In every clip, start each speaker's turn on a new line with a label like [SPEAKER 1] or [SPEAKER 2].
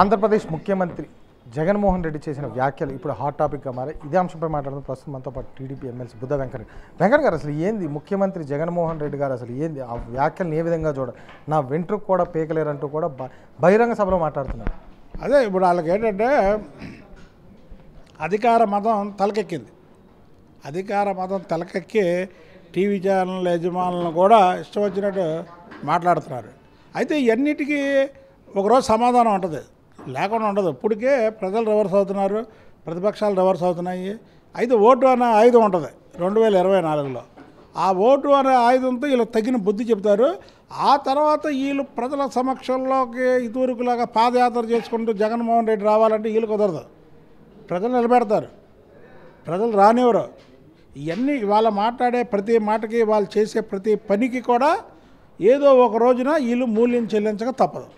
[SPEAKER 1] ఆంధ్రప్రదేశ్ ముఖ్యమంత్రి జగన్మోహన్ రెడ్డి చేసిన వ్యాఖ్యలు ఇప్పుడు హాట్ టాపిక్గా మారే ఇదే అంశంపై మాట్లాడుతూ ప్రస్తుతం మనతో పాటు టీడీపీ ఎమ్మెల్సీ బుద్ధ వెంకట వెంకట గారు అసలు ఏంది ముఖ్యమంత్రి జగన్మోహన్ రెడ్డి గారు అసలు ఏంది ఆ వ్యాఖ్యలను ఏ విధంగా చూడ నా వెంట్రుకు కూడా పేకలేరంటూ కూడా బహిరంగ సభలో మాట్లాడుతున్నారు
[SPEAKER 2] అదే ఇప్పుడు వాళ్ళకి ఏంటంటే అధికార మతం తలకెక్కింది అధికార మతం తలకెక్కి టీవీ ఛానల్ యజమానులను కూడా ఇష్టం వచ్చినట్టు మాట్లాడుతున్నారు అయితే ఇవన్నిటికీ ఒకరోజు సమాధానం ఉంటుంది లేకుండా ఉండదు ఇప్పటికే ప్రజలు రివర్స్ అవుతున్నారు ప్రతిపక్షాలు రివర్స్ అవుతున్నాయి అయితే ఓటు అనే ఆయుధం ఉంటుంది రెండు వేల ఇరవై నాలుగులో ఆ ఓటు అనే ఆయుధంతో వీళ్ళు తగిన బుద్ధి చెప్తారు ఆ తర్వాత వీళ్ళు ప్రజల సమక్షంలోకి ఇదివరకులాగా పాదయాత్ర చేసుకుంటూ జగన్మోహన్ రెడ్డి రావాలంటే వీళ్ళు కుదరదు ప్రజలు నిలబెడతారు ప్రజలు రానివ్వరు ఇవన్నీ వాళ్ళ మాట్లాడే ప్రతి మాటకి వాళ్ళు చేసే ప్రతి పనికి కూడా ఏదో ఒక రోజున వీళ్ళు మూల్యం చెల్లించక తప్పదు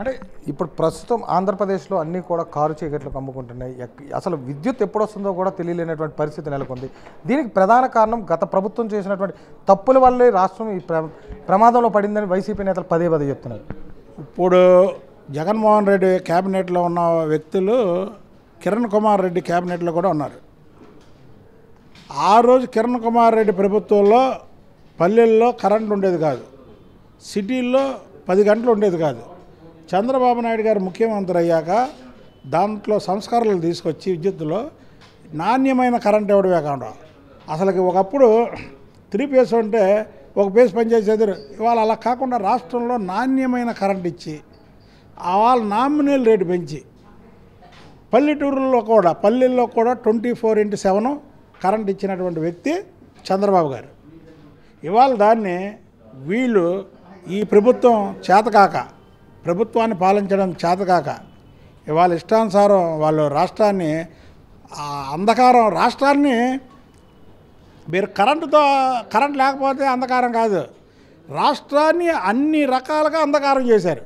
[SPEAKER 2] అంటే
[SPEAKER 1] ఇప్పుడు ప్రస్తుతం ఆంధ్రప్రదేశ్లో అన్నీ కూడా కారు చీకట్లు కమ్ముకుంటున్నాయి అసలు విద్యుత్ ఎప్పుడు వస్తుందో కూడా తెలియలేనటువంటి పరిస్థితి నెలకొంది దీనికి ప్రధాన కారణం గత ప్రభుత్వం చేసినటువంటి తప్పుల వల్లే రాష్ట్రం ఈ
[SPEAKER 2] ప్రమాదంలో పడిందని వైసీపీ నేతలు పదే పదే చెప్తున్నారు ఇప్పుడు జగన్మోహన్ రెడ్డి క్యాబినెట్లో ఉన్న వ్యక్తులు కిరణ్ కుమార్ రెడ్డి క్యాబినెట్లో కూడా ఉన్నారు ఆ రోజు కిరణ్ కుమార్ రెడ్డి ప్రభుత్వంలో పల్లెల్లో కరెంట్ ఉండేది కాదు సిటీల్లో పది గంటలు ఉండేది కాదు చంద్రబాబు నాయుడు గారు ముఖ్యమంత్రి అయ్యాక దాంట్లో సంస్కారాలు తీసుకొచ్చి విద్యుత్తులో నాణ్యమైన కరెంట్ ఇవ్వడమే కాకుండా అసలుకి ఒకప్పుడు త్రీ పేస్ ఉంటే ఒక పేస్ పనిచేసేది ఇవాళ అలా కాకుండా రాష్ట్రంలో నాణ్యమైన కరెంట్ ఇచ్చి వాళ్ళ నామినల్ రేటు పెంచి పల్లెటూరుల్లో కూడా పల్లెల్లో కూడా twenty four into seven current ఇచ్చినటువంటి వ్యక్తి చంద్రబాబు గారు ఇవాళ దాన్ని వీళ్ళు ఈ ప్రభుత్వం చేతకాక ప్రభుత్వాన్ని పాలించడం చేతకాక ఇవాళ ఇష్టానుసారం వాళ్ళు రాష్ట్రాన్ని అంధకారం రాష్ట్రాన్ని మీరు కరెంటుతో కరెంట్ లేకపోతే అంధకారం కాదు రాష్ట్రాన్ని అన్ని రకాలుగా అంధకారం చేశారు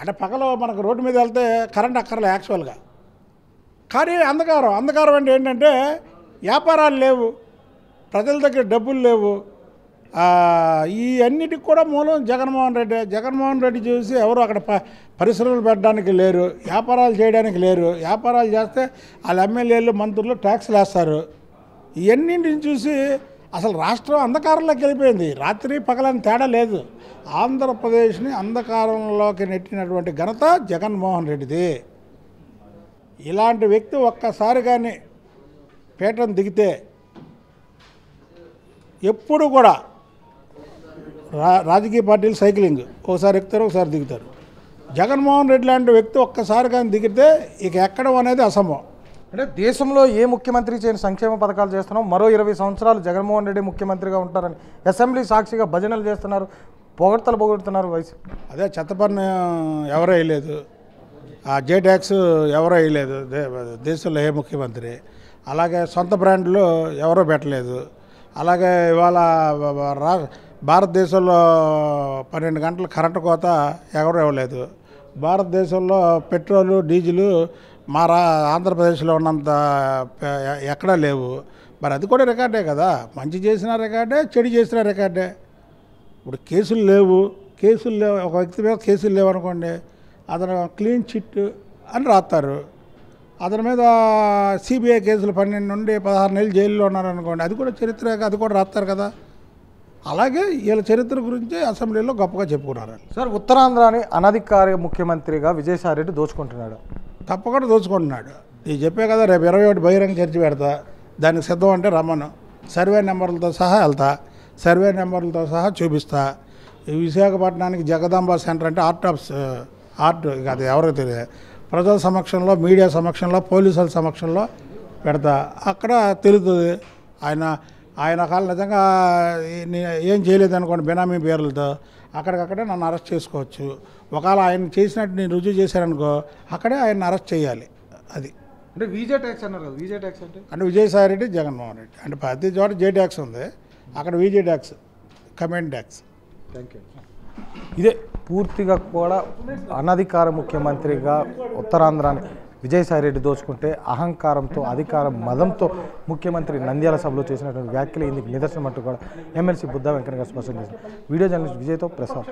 [SPEAKER 2] అంటే పగలు మనకు రోడ్డు మీద వెళ్తే కరెంట్ అక్కర్లే యాక్చువల్గా కానీ అంధకారం అంధకారం అంటే ఏంటంటే వ్యాపారాలు లేవు ప్రజల దగ్గర డబ్బులు లేవు ఈ అన్నిటికి కూడా మూలం జగన్మోహన్ రెడ్డి జగన్మోహన్ రెడ్డి చూసి ఎవరు అక్కడ పరిశ్రమలు పెట్టడానికి లేరు వ్యాపారాలు చేయడానికి లేరు వ్యాపారాలు చేస్తే వాళ్ళ ఎమ్మెల్యేలు మంత్రులు ట్యాక్స్లు వేస్తారు ఇవన్నింటిని చూసి అసలు రాష్ట్రం అంధకారంలోకి వెళ్ళిపోయింది రాత్రి పగలని తేడా లేదు ఆంధ్రప్రదేశ్ని అంధకారంలోకి నెట్టినటువంటి ఘనత జగన్మోహన్ రెడ్డిది ఇలాంటి వ్యక్తి ఒక్కసారి కానీ పీఠం దిగితే ఎప్పుడు కూడా రా రాజకీయ పార్టీలు సైక్లింగ్ ఒకసారి ఎక్కుతారు ఒకసారి దిగుతారు జగన్మోహన్ రెడ్డి లాంటి వ్యక్తి ఒక్కసారి కానీ దిగితే ఇక ఎక్కడం అనేది అసంభవం అంటే దేశంలో ఏ ముఖ్యమంత్రి
[SPEAKER 1] చేయని సంక్షేమ పథకాలు చేస్తున్నాం మరో ఇరవై సంవత్సరాలు జగన్మోహన్ రెడ్డి ముఖ్యమంత్రిగా ఉంటారని అసెంబ్లీ సాక్షిగా
[SPEAKER 2] భజనలు చేస్తున్నారు పొగడ్తలు పొగడుతున్నారు వయసు అదే చెత్తపర్ణం ఎవరో వేయలేదు ఆ జే ట్యాక్స్ ఎవరో వేయలేదు దేశంలో ఏ ముఖ్యమంత్రి అలాగే సొంత బ్రాండ్లు ఎవరో పెట్టలేదు అలాగే ఇవాళ భారతదేశంలో పన్నెండు గంటలు కరెంటు కోత ఎవరు ఇవ్వలేదు భారతదేశంలో పెట్రోలు డీజిలు మా రా ఆంధ్రప్రదేశ్లో ఉన్నంత ఎక్కడా లేవు మరి అది కూడా రికార్డే కదా మంచి చేసిన రికార్డే చెడు చేసిన రికార్డే ఇప్పుడు కేసులు లేవు కేసులు లేవు ఒక వ్యక్తి మీద కేసులు లేవనుకోండి అతను క్లీన్ చిట్ అని రాస్తారు అతని మీద సిబిఐ కేసులు పన్నెండు నుండి పదహారు నెలలు జైల్లో ఉన్నారనుకోండి అది కూడా చరిత్ర అది కూడా రాస్తారు కదా అలాగే వీళ్ళ చరిత్ర గురించి అసెంబ్లీలో గొప్పగా చెప్పుకున్నారు సార్ ఉత్తరాంధ్రని అనధికార ముఖ్యమంత్రిగా విజయసాయి రెడ్డి దోచుకుంటున్నాడు తప్పకుండా దోచుకుంటున్నాడు నేను చెప్పే కదా రేపు ఇరవై ఒకటి బహిరంగ చర్చ పెడతా దానికి సిద్ధం అంటే రమ్మను సర్వే నెంబర్లతో సహా వెళ్తా సర్వే నెంబర్లతో సహా చూపిస్తా విశాఖపట్నానికి జగదాంబ సెంటర్ అంటే ఆర్ట్ ఆఫ్ ఆర్ట్ అది ఎవరో తెలియదు ప్రజల సమక్షంలో మీడియా సమక్షంలో పోలీసుల సమక్షంలో పెడతా అక్కడ తెలుతుంది ఆయన ఆయన కాలం నిజంగా ఏం చేయలేదు అనుకోండి బినామీ పేర్లతో అక్కడికక్కడే నన్ను అరెస్ట్ చేసుకోవచ్చు ఒకవేళ ఆయన చేసినట్టు నేను రుజువు చేశారనుకో అక్కడే ఆయన అరెస్ట్ చేయాలి అది
[SPEAKER 1] అంటే విజే ట్యాక్స్ అన్నారు కదా విజే ట్యాక్స్ అంటే
[SPEAKER 2] అంటే విజయసాయి రెడ్డి జగన్మోహన్ రెడ్డి అంటే ప్రతి చోట జే ట్యాక్స్ ఉంది అక్కడ VJ tax comment tax thank you ఇదే పూర్తిగా కూడా అనధికార
[SPEAKER 1] ముఖ్యమంత్రిగా ఉత్తరాంధ్రాన్ని విజయసాయిరెడ్డి దోచుకుంటే అహంకారంతో అధికారం మదంతో ముఖ్యమంత్రి నంద్యాల సభలో చేసినటువంటి వ్యాఖ్యలు ఇందుకు నిదర్శనం అంటూ కూడా ఎమ్మెల్సీ బుద్ధా వెంకన్న స్పష్టం చేశారు వీడియో జర్నలిస్ట్ విజయ్తో ప్రసాద్